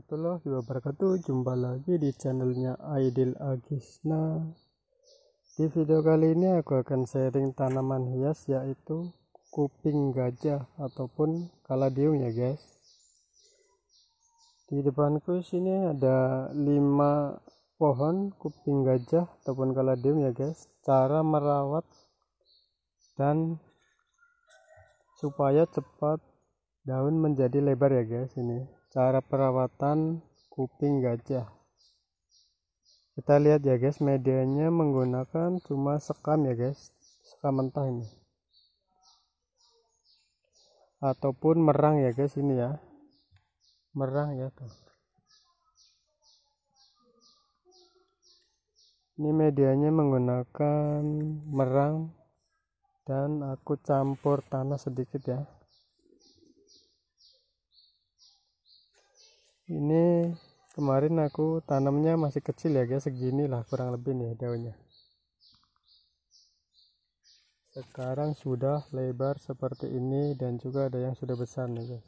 warahmatullahi wabarakatuh Jumpa lagi di channelnya Aidil Agisna Di video kali ini aku akan sharing tanaman hias yaitu kuping gajah ataupun kaladium ya guys Di depanku sini ada 5 pohon kuping gajah ataupun kaladium ya guys Cara merawat dan supaya cepat daun menjadi lebar ya guys ini cara perawatan kuping gajah kita lihat ya guys medianya menggunakan cuma sekam ya guys sekam mentah ini ataupun merang ya guys ini ya merang ya tuh ini medianya menggunakan merang dan aku campur tanah sedikit ya ini kemarin aku tanamnya masih kecil ya guys segini lah kurang lebih nih daunnya sekarang sudah lebar seperti ini dan juga ada yang sudah besar nih guys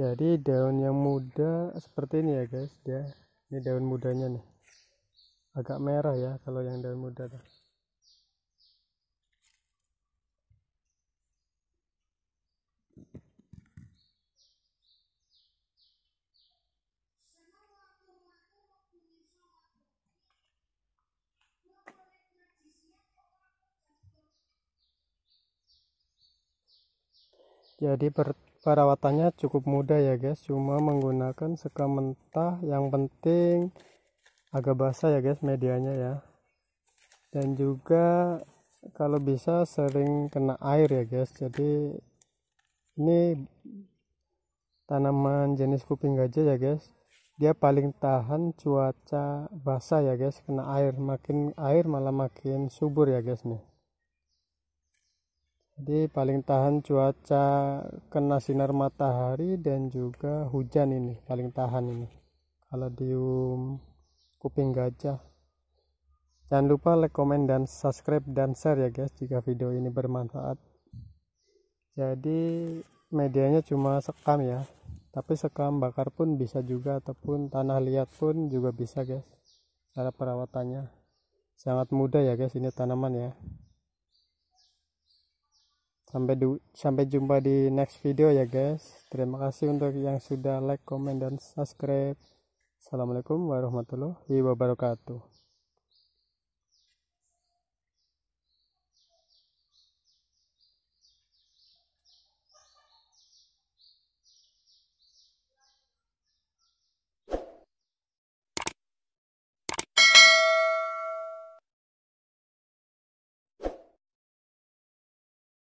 jadi daun yang muda seperti ini ya guys ya ini daun mudanya nih agak merah ya kalau yang daun muda tuh. jadi per perawatannya cukup mudah ya guys cuma menggunakan sekam mentah yang penting agak basah ya guys medianya ya dan juga kalau bisa sering kena air ya guys jadi ini tanaman jenis kuping gajah ya guys dia paling tahan cuaca basah ya guys kena air makin air malah makin subur ya guys nih jadi paling tahan cuaca kena sinar matahari dan juga hujan ini paling tahan ini kalau kaladium kuping gajah jangan lupa like komen dan subscribe dan share ya guys jika video ini bermanfaat jadi medianya cuma sekam ya tapi sekam bakar pun bisa juga ataupun tanah liat pun juga bisa guys cara perawatannya sangat mudah ya guys ini tanaman ya sampai du sampai jumpa di next video ya guys terima kasih untuk yang sudah like comment dan subscribe assalamualaikum warahmatullahi wabarakatuh